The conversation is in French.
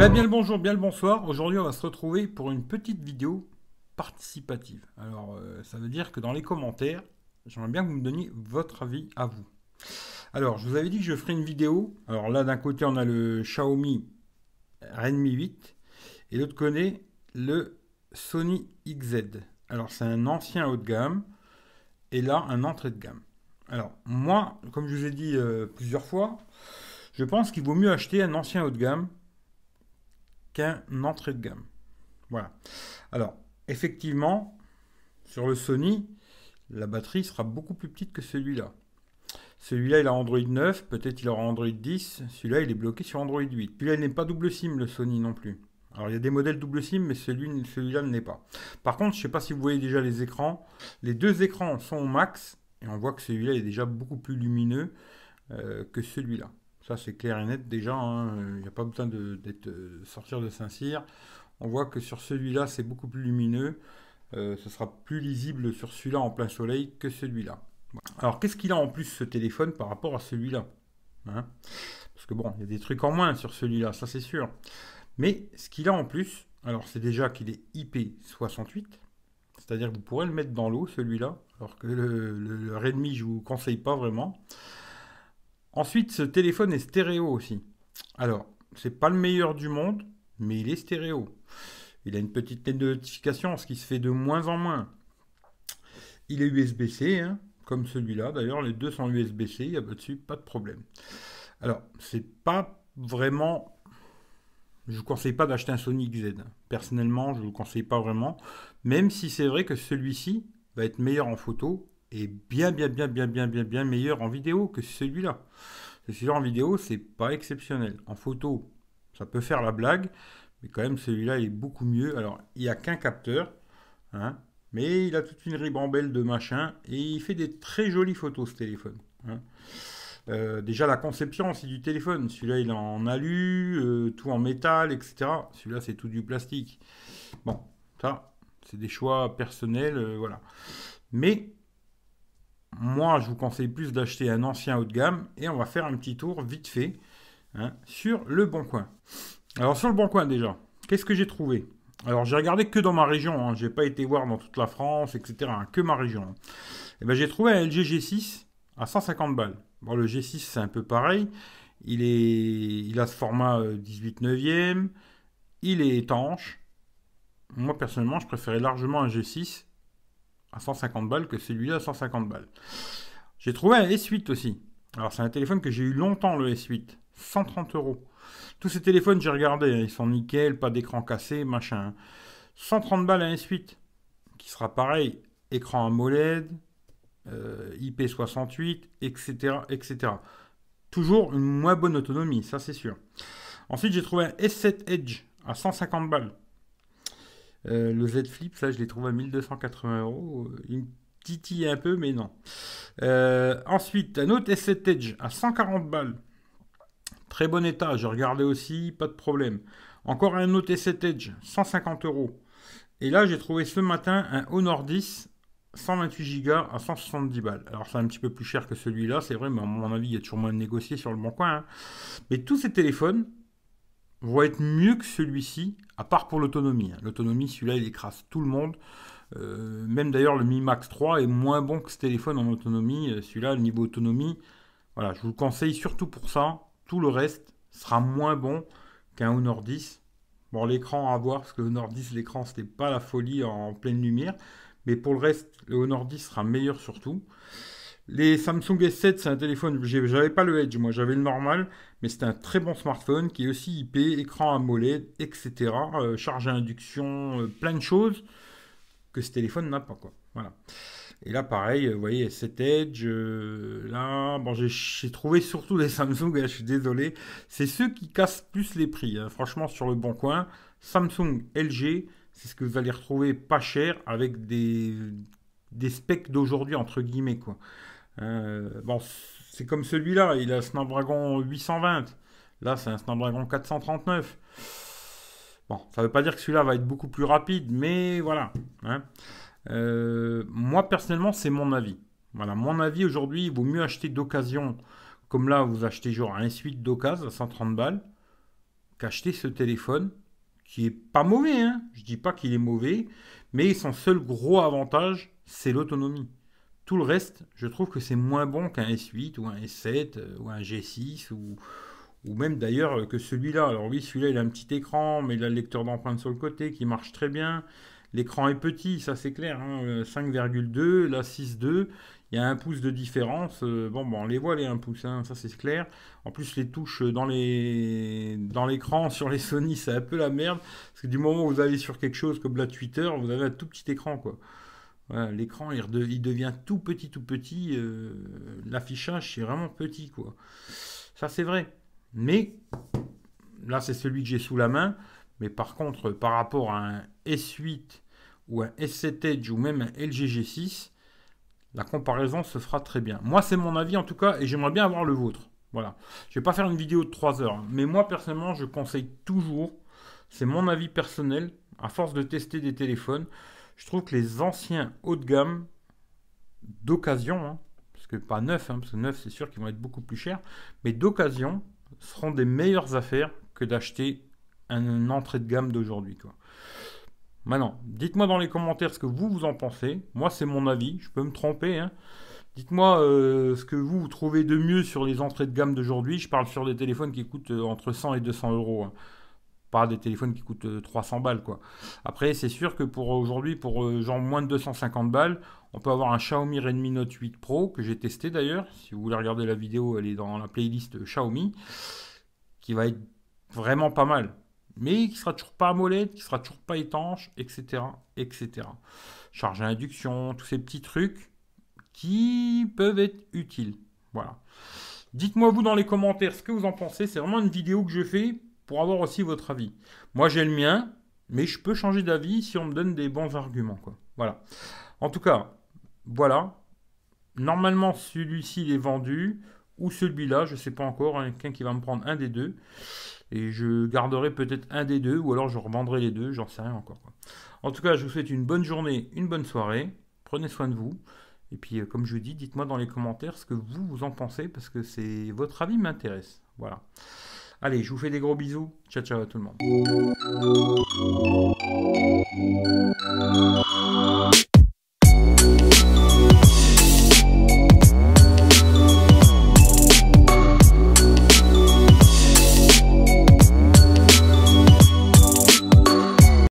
Eh bien le bonjour, bien le bonsoir. Aujourd'hui, on va se retrouver pour une petite vidéo participative. Alors, euh, ça veut dire que dans les commentaires, j'aimerais bien que vous me donniez votre avis à vous. Alors, je vous avais dit que je ferai une vidéo. Alors là, d'un côté, on a le Xiaomi Redmi 8 et l'autre côté, le Sony XZ. Alors, c'est un ancien haut de gamme et là, un entrée de gamme. Alors, moi, comme je vous ai dit euh, plusieurs fois, je pense qu'il vaut mieux acheter un ancien haut de gamme entrée de gamme. Voilà. Alors, effectivement, sur le Sony, la batterie sera beaucoup plus petite que celui-là. Celui-là, il a Android 9, peut-être il aura Android 10. Celui-là, il est bloqué sur Android 8. Puis là, il n'est pas double SIM, le Sony non plus. Alors, il y a des modèles double SIM, mais celui-là ne l'est pas. Par contre, je ne sais pas si vous voyez déjà les écrans. Les deux écrans sont au max, et on voit que celui-là est déjà beaucoup plus lumineux euh, que celui-là. Ça, c'est clair et net déjà. Hein. Il n'y a pas besoin de, euh, sortir de Saint-Cyr. On voit que sur celui-là, c'est beaucoup plus lumineux. Euh, ce sera plus lisible sur celui-là en plein soleil que celui-là. Alors, qu'est-ce qu'il a en plus ce téléphone par rapport à celui-là hein Parce que bon, il y a des trucs en moins sur celui-là, ça c'est sûr. Mais ce qu'il a en plus, alors c'est déjà qu'il est IP68, c'est-à-dire que vous pourrez le mettre dans l'eau celui-là, alors que le, le Redmi, je ne vous conseille pas vraiment. Ensuite, ce téléphone est stéréo aussi. Alors, c'est pas le meilleur du monde, mais il est stéréo. Il a une petite tête de notification, ce qui se fait de moins en moins. Il est USB-C, hein, comme celui-là. D'ailleurs, les deux sont USB-C, il n'y a pas dessus, pas de problème. Alors, c'est pas vraiment. Je ne vous conseille pas d'acheter un Sony XZ. Personnellement, je ne vous conseille pas vraiment. Même si c'est vrai que celui-ci va être meilleur en photo est bien, bien, bien, bien, bien, bien, bien meilleur en vidéo que celui-là. Celui-là en vidéo, c'est pas exceptionnel. En photo, ça peut faire la blague, mais quand même, celui-là est beaucoup mieux. Alors, il n'y a qu'un capteur, hein, mais il a toute une ribambelle de machin, et il fait des très jolies photos, ce téléphone. Hein. Euh, déjà, la conception c'est du téléphone. Celui-là, il est en alu, euh, tout en métal, etc. Celui-là, c'est tout du plastique. Bon, ça, c'est des choix personnels, euh, voilà. Mais moi, je vous conseille plus d'acheter un ancien haut de gamme et on va faire un petit tour vite fait hein, sur le bon coin. Alors sur le bon coin déjà, qu'est-ce que j'ai trouvé Alors j'ai regardé que dans ma région, Je hein, j'ai pas été voir dans toute la France, etc. Hein, que ma région. Et eh ben j'ai trouvé un LG G6 à 150 balles. Bon le G6 c'est un peu pareil. Il, est, il a ce format 18 euh, neuvième, il est étanche. Moi personnellement je préférais largement un G6 à 150 balles que celui-là à 150 balles. J'ai trouvé un S8 aussi. Alors c'est un téléphone que j'ai eu longtemps le S8, 130 euros. Tous ces téléphones j'ai regardé, hein, ils sont nickel, pas d'écran cassé, machin. 130 hein. balles un S8 qui sera pareil, écran AMOLED, euh, IP68, etc., etc. Toujours une moins bonne autonomie, ça c'est sûr. Ensuite j'ai trouvé un S7 Edge à 150 balles. Euh, le Z Flip, ça, je l'ai trouvé à 1280 euros. Euh, une me titille un peu, mais non. Euh, ensuite, un autre S7 Edge à 140 balles. Très bon état, J'ai regardé aussi, pas de problème. Encore un autre S7 Edge, 150 euros. Et là, j'ai trouvé ce matin un Honor 10 128 Go à 170 balles. Alors c'est un petit peu plus cher que celui-là, c'est vrai, mais à mon avis, il y a toujours moins de négocier sur le bon coin. Hein. Mais tous ces téléphones, va être mieux que celui-ci, à part pour l'autonomie. Hein. L'autonomie, celui-là, il écrase tout le monde. Euh, même d'ailleurs, le Mi Max 3 est moins bon que ce téléphone en autonomie. Euh, celui-là, le niveau autonomie, voilà, je vous le conseille surtout pour ça. Tout le reste sera moins bon qu'un Honor 10. Bon, l'écran à voir, parce que le Honor 10, l'écran, c'était pas la folie en pleine lumière. Mais pour le reste, le Honor 10 sera meilleur surtout. Les Samsung S7, c'est un téléphone, j'avais pas le Edge, moi j'avais le normal, mais c'est un très bon smartphone qui est aussi IP, écran AMOLED, etc., euh, charge à induction, euh, plein de choses que ce téléphone n'a pas, quoi. Voilà. Et là, pareil, euh, vous voyez, S7 Edge, là, bon, j'ai trouvé surtout des Samsung, hein, je suis désolé, c'est ceux qui cassent plus les prix, hein. franchement, sur le bon coin, Samsung, LG, c'est ce que vous allez retrouver pas cher avec des, des specs d'aujourd'hui, entre guillemets, quoi. Euh, bon, c'est comme celui-là, il a un Snapdragon 820. Là, c'est un Snapdragon 439. Bon, ça ne veut pas dire que celui-là va être beaucoup plus rapide, mais voilà. Hein. Euh, moi, personnellement, c'est mon avis. Voilà, mon avis aujourd'hui, il vaut mieux acheter d'occasion, comme là, vous achetez genre un suite d'occasion à 130 balles, qu'acheter ce téléphone qui est pas mauvais. Je hein. Je dis pas qu'il est mauvais, mais son seul gros avantage, c'est l'autonomie. Tout le reste, je trouve que c'est moins bon qu'un S8 ou un S7 euh, ou un G6 ou, même d'ailleurs que celui-là. Alors oui, celui-là, il a un petit écran, mais il a le lecteur d'empreintes sur le côté qui marche très bien. L'écran est petit, ça c'est clair, 5,2, hein, euh, là 6,2, il y a un pouce de différence. Euh, bon, bon on les voit les 1 pouce, hein, ça c'est clair. En plus, les touches dans les dans l'écran sur les Sony, c'est un peu la merde, parce que du moment où vous allez sur quelque chose comme la Twitter, vous avez un tout petit écran, quoi. L'écran, il, devient tout petit, tout petit. Euh, l'affichage, c'est vraiment petit, quoi. Ça, c'est vrai. Mais là, c'est celui que j'ai sous la main. Mais par contre, par rapport à un S8 ou un S7 Edge ou même un LG G6, la comparaison se fera très bien. Moi, c'est mon avis en tout cas, et j'aimerais bien avoir le vôtre. Voilà. Je vais pas faire une vidéo de 3 heures, hein. mais moi, personnellement, je conseille toujours, c'est mon avis personnel, à force de tester des téléphones, je trouve que les anciens haut de gamme d'occasion, hein, parce que pas neuf, hein, parce que neuf c'est sûr qu'ils vont être beaucoup plus chers, mais d'occasion seront des meilleures affaires que d'acheter un, entrée de gamme d'aujourd'hui. Maintenant, dites-moi dans les commentaires ce que vous vous en pensez. Moi, c'est mon avis, je peux me tromper. Hein. Dites-moi euh, ce que vous, trouvez de mieux sur les entrées de gamme d'aujourd'hui. Je parle sur des téléphones qui coûtent euh, entre 100 et 200 euros pas des téléphones qui coûtent 300 euh, balles quoi. Après c'est sûr que pour aujourd'hui pour euh, genre moins de 250 balles, on peut avoir un Xiaomi Redmi Note 8 Pro que j'ai testé d'ailleurs, si vous voulez regarder la vidéo, elle est dans la playlist euh, Xiaomi qui va être vraiment pas mal mais qui sera toujours pas molette, qui sera toujours pas étanche, etc., etc. Charge à induction, tous ces petits trucs qui peuvent être utiles. Voilà. Dites-moi vous dans les commentaires ce que vous en pensez. C'est vraiment une vidéo que je fais pour avoir aussi votre avis. Moi, j'ai le mien, mais je peux changer d'avis si on me donne des bons arguments. Quoi. Voilà. En tout cas, voilà. Normalement, celui-ci est vendu ou celui-là, je ne sais pas encore, hein, quelqu'un qui va me prendre un des deux. Et je garderai peut-être un des deux, ou alors je revendrai les deux, j'en sais rien encore. En tout cas, je vous souhaite une bonne journée, une bonne soirée. Prenez soin de vous. Et puis, euh, comme je dis, dites-moi dans les commentaires ce que vous, vous en pensez, parce que c'est votre avis m'intéresse. Voilà. Allez, je vous fais des gros bisous. Ciao, ciao à tout le monde.